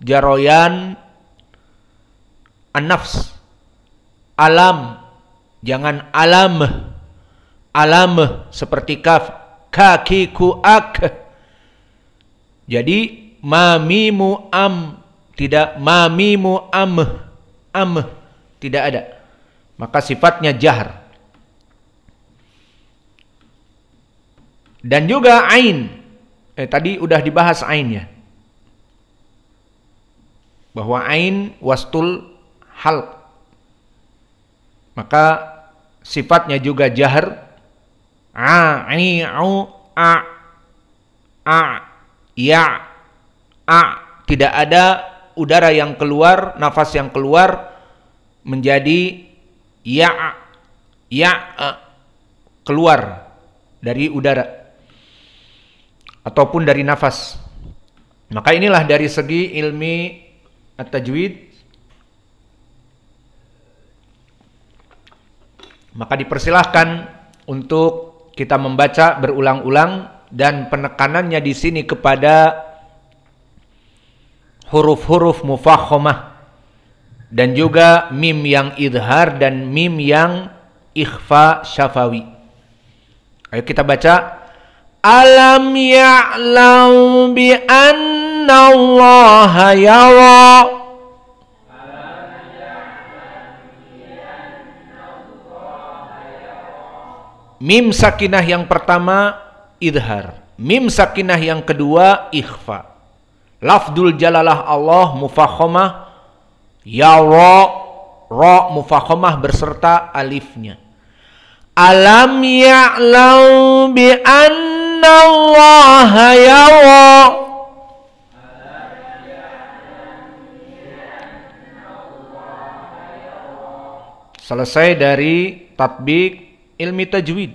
jaroyan anafs, alam jangan alam alam seperti kaf kakiku ak jadi mamimu am tidak mamimu am am tidak ada maka sifatnya jahar dan juga ain eh, tadi udah dibahas ainnya bahwa ain wastul hal maka sifatnya juga jahar a i au a a ya a tidak ada udara yang keluar nafas yang keluar menjadi ya ya e, keluar dari udara ataupun dari nafas maka inilah dari segi ilmi at-tajwid maka dipersilahkan untuk kita membaca berulang-ulang dan penekanannya di sini kepada huruf-huruf mufahomah dan juga mim yang idhar dan mim yang ikhfa syafawi. Ayo kita baca alam ya'lam bi innallaha yara Mim sakinah yang pertama idhar. Mim sakinah yang kedua ikhfa. Lafdul jalalah Allah mufakhomah ya ro ro mufakhomah berserta alifnya. Alam ya'lam bi anna Allah ya ro. Selesai dari tatbik ilmi tajwid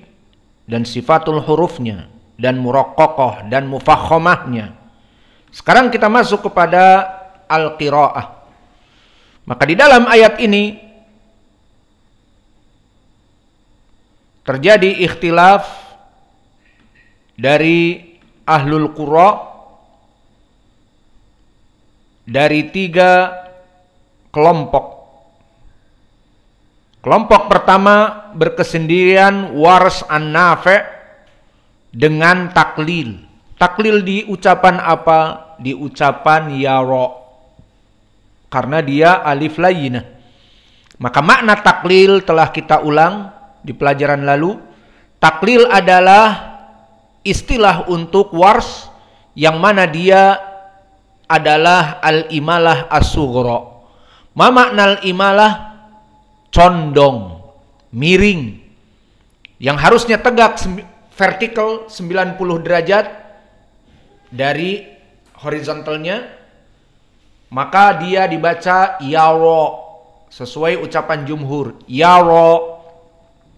dan sifatul hurufnya dan murokokoh dan mufakhomahnya. Sekarang kita masuk kepada al-qiraah. Maka di dalam ayat ini terjadi ikhtilaf dari ahlul qura dari tiga kelompok Kelompok pertama berkesendirian waras an dengan taklil. Taklil di ucapan apa? Di ucapan yaro. Karena dia alif layina. Maka makna taklil telah kita ulang di pelajaran lalu. Taklil adalah istilah untuk wars yang mana dia adalah al-imalah as sugro Ma makna al-imalah? condong, miring. Yang harusnya tegak vertikal 90 derajat dari horizontalnya, maka dia dibaca yaro sesuai ucapan jumhur, yaro.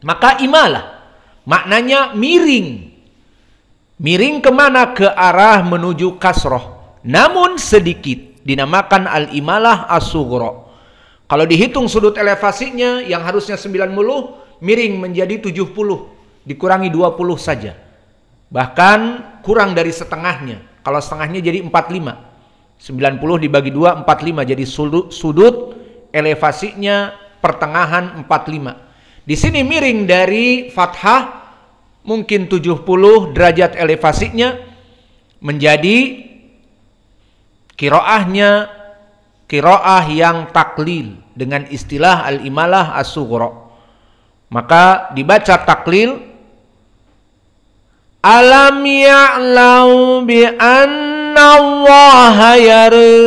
Maka imalah, maknanya miring. Miring kemana? Ke arah menuju kasroh. Namun sedikit, dinamakan al-imalah as kalau dihitung sudut elevasinya yang harusnya 90 miring menjadi 70 dikurangi 20 saja. Bahkan kurang dari setengahnya. Kalau setengahnya jadi 45. 90 dibagi 2 45 jadi sudut, sudut elevasinya pertengahan 45. Di sini miring dari fathah mungkin 70 derajat elevasinya menjadi kiroahnya kiroah yang taklil dengan istilah al-imalah as sugro Maka dibaca taklil Alam ya'lau bi anna Allah yare.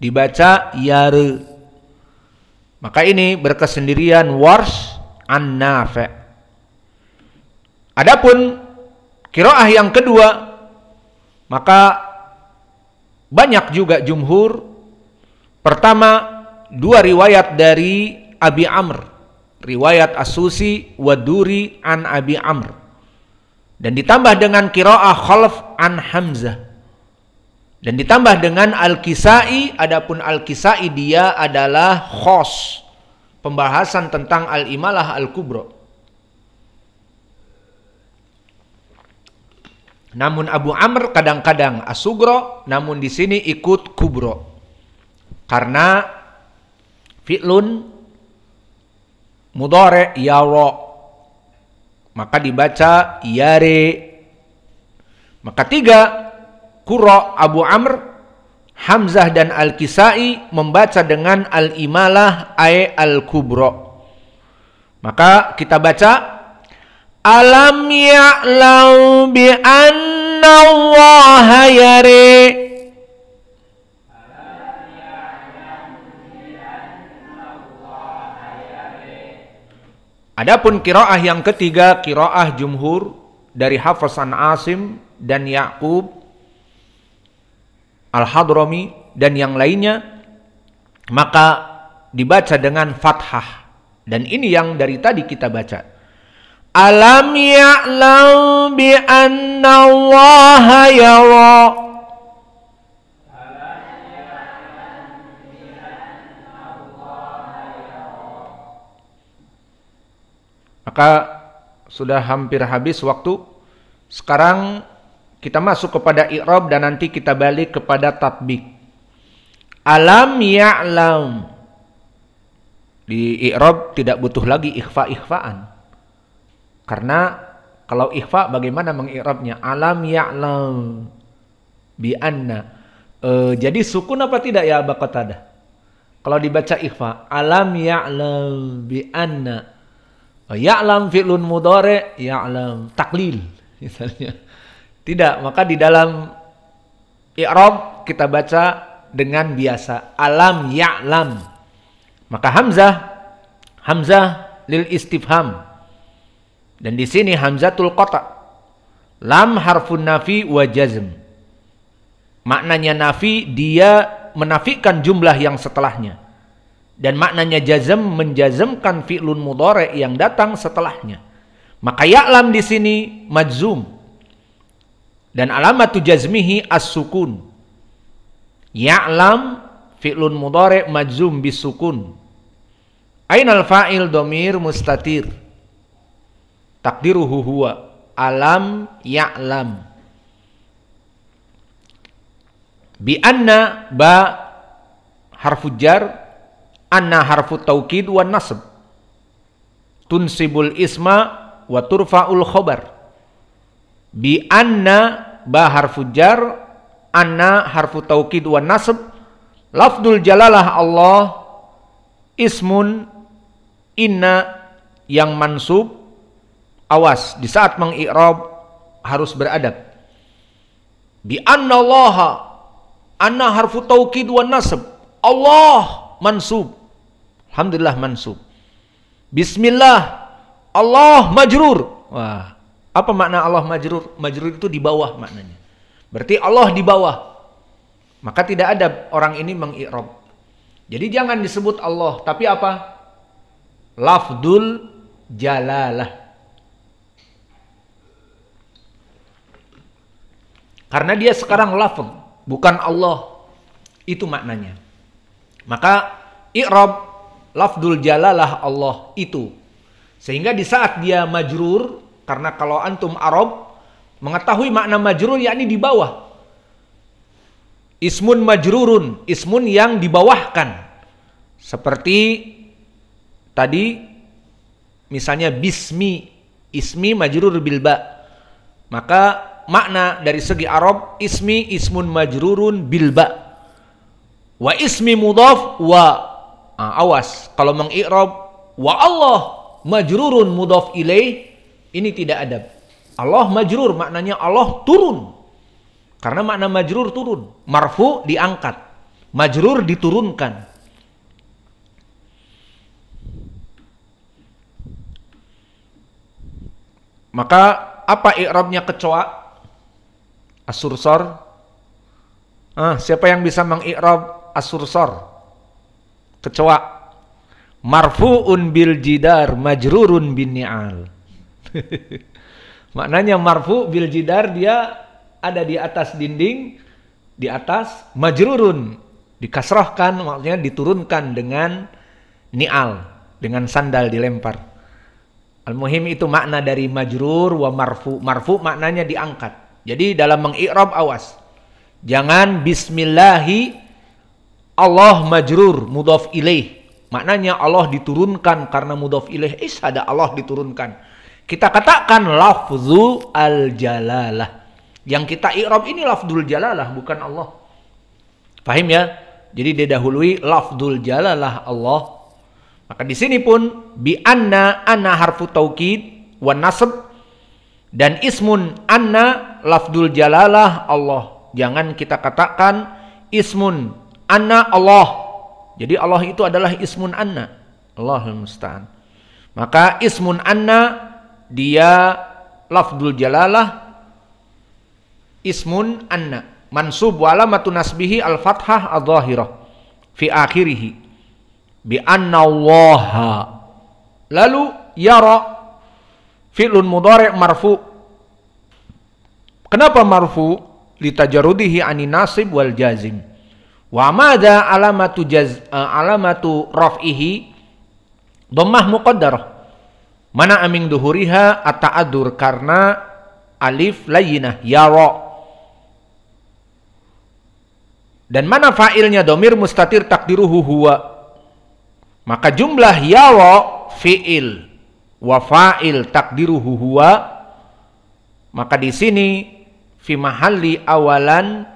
dibaca yare. Maka ini berkesendirian wars an nafi. Adapun kiroah yang kedua maka banyak juga jumhur Pertama, dua riwayat dari Abi Amr. Riwayat Asusi Waduri an Abi Amr. Dan ditambah dengan Kiro'ah Khalf an Hamzah. Dan ditambah dengan Al-Kisai, adapun Al-Kisai dia adalah khos. Pembahasan tentang Al-Imalah Al-Kubro. Namun Abu Amr kadang-kadang asugro, namun di sini ikut kubro. Karena fi'lun mudore yaro maka dibaca yare maka tiga kuro Abu Amr Hamzah dan Al-Kisai membaca dengan Al-Imalah ay Al-Kubro maka kita baca Alam ya'lau bi anna Allah yare Adapun kiroah yang ketiga, kiroah jumhur dari Hafasan Asim dan Yakub Al-Hadrami dan yang lainnya maka dibaca dengan fathah dan ini yang dari tadi kita baca alam ya'lam bi anna Allah yara Maka sudah hampir habis waktu. Sekarang kita masuk kepada i'rab dan nanti kita balik kepada tatbik. Alam ya'lam. Di i'rab tidak butuh lagi ikhfa-ikhfaan. Karena kalau ikhfa bagaimana mengi'rabnya? Alam ya'lam bi anna. E, jadi sukun apa tidak ya Abu Kalau dibaca ikhfa, alam ya'lam bi anna Ya'lam fi'lun mudore, ya'lam taklil misalnya. Tidak, maka di dalam i'rab kita baca dengan biasa alam ya'lam. Maka hamzah hamzah lil istifham. Dan di sini hamzatul kota Lam harfun nafi wa jazm. Maknanya nafi dia menafikan jumlah yang setelahnya dan maknanya jazam menjazamkan fi'lun mudhari yang datang setelahnya. Maka ya'lam di sini majzum. Dan alamatu jazmihi as-sukun. Ya'lam fi'lun mudhari majzum bisukun. Ainal fa'il domir mustatir. Takdiruhu huwa. Alam ya'lam. Bi ba harfu jar anna harfu taukid wa nasb tunsibul isma wa turfa'ul khobar bi anna ba harfu jar anna harfu taukid wa nasb lafdul jalalah Allah ismun inna yang mansub awas di saat mengikrob harus beradab bi anna allaha anna harfu taukid wa nasb Allah mansub Alhamdulillah mansub. Bismillah Allah majrur. Wah, apa makna Allah majrur? Majrur itu di bawah maknanya. Berarti Allah di bawah. Maka tidak ada orang ini mengirob. Jadi jangan disebut Allah, tapi apa? Lafdul jalalah. Karena dia sekarang lafdul, bukan Allah. Itu maknanya. Maka ikrob lafdul jalalah Allah itu. Sehingga di saat dia majrur, karena kalau antum Arab mengetahui makna majrur yakni di bawah. Ismun majrurun, ismun yang dibawahkan. Seperti tadi misalnya bismi, ismi majrur bilba. Maka makna dari segi Arab ismi ismun majrurun bilba. Wa ismi mudhaf wa Uh, awas kalau mengikrob, wa Allah majrurun mudof ilai ini tidak ada Allah majrur maknanya Allah turun. Karena makna majrur turun, marfu diangkat, majrur diturunkan. Maka apa ikrobnya kecoa? Asursor. Ah, siapa yang bisa mengikrob asursor? kecoa marfu'un bil jidar majrurun bin ni'al maknanya marfu bil jidar dia ada di atas dinding di atas majrurun dikasrohkan maksudnya diturunkan dengan ni'al dengan sandal dilempar al-muhim itu makna dari majrur wa marfu marfu maknanya diangkat jadi dalam mengikrob awas jangan bismillahi Allah majrur mudhaf ilaih. Maknanya Allah diturunkan karena mudhaf ilaih is ada Allah diturunkan. Kita katakan lafzu al-jalalah. Yang kita i'rab ini lafzul jalalah bukan Allah. Fahim ya? Jadi didahului lafzul jalalah Allah. Maka di sini pun bi anna anna harfu taukid wa nasab dan ismun anna lafzul jalalah Allah. Jangan kita katakan ismun Anna Allah. Jadi Allah itu adalah ismun anna. Allahul musta'an. Maka ismun anna dia lafdul jalalah ismun anna mansub wa alamatu nasbihi al-fathah al-zahirah. fi akhirih bi anna Allah lalu yara fi'lun mudhari' marfu kenapa marfu litajarudihi ani nasib wal jazim Wa madza alamatu jaz eh, alamatu raf'ihi dhammah muqaddarah. Mana aming duhuriha ata'adur karena alif layinah yara. Dan mana fa'ilnya domir mustatir takdiruhu huwa. Maka jumlah yara fi'il wa fa'il takdiruhu huwa. Maka di sini fi mahalli awalan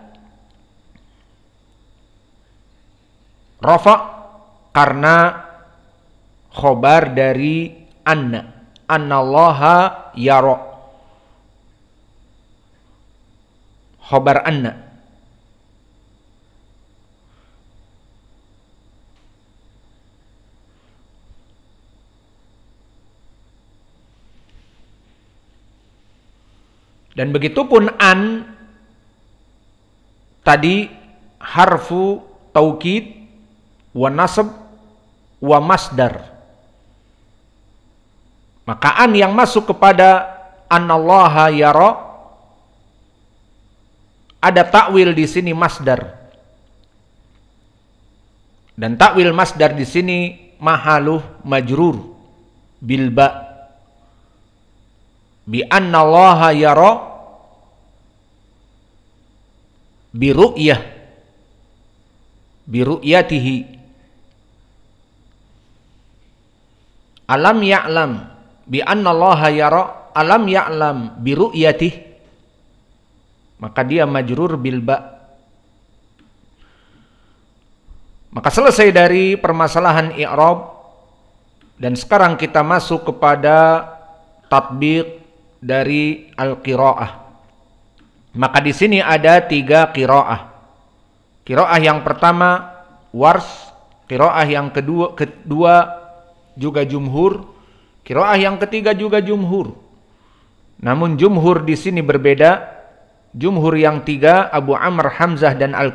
Rafa karena khobar dari anna. Annallaha yaro. Khobar anna. Dan begitu pun an tadi harfu taukid wa nasab wa masdar maka an yang masuk kepada anallaha yara ada takwil di sini masdar dan takwil masdar di sini mahaluh majrur bilba bi annallaha yara bi biru'yatihi bi Alam ya'lam bi Allah yara alam ya'lam bi ru'yatih maka dia majrur bil ba. Maka selesai dari permasalahan i'rab dan sekarang kita masuk kepada tatbik dari al-qiraah. Maka di sini ada tiga qiraah. Qiraah yang pertama wars, qiraah yang kedua kedua juga jumhur. Kiroah yang ketiga juga jumhur. Namun jumhur di sini berbeda. Jumhur yang tiga Abu Amr Hamzah dan Al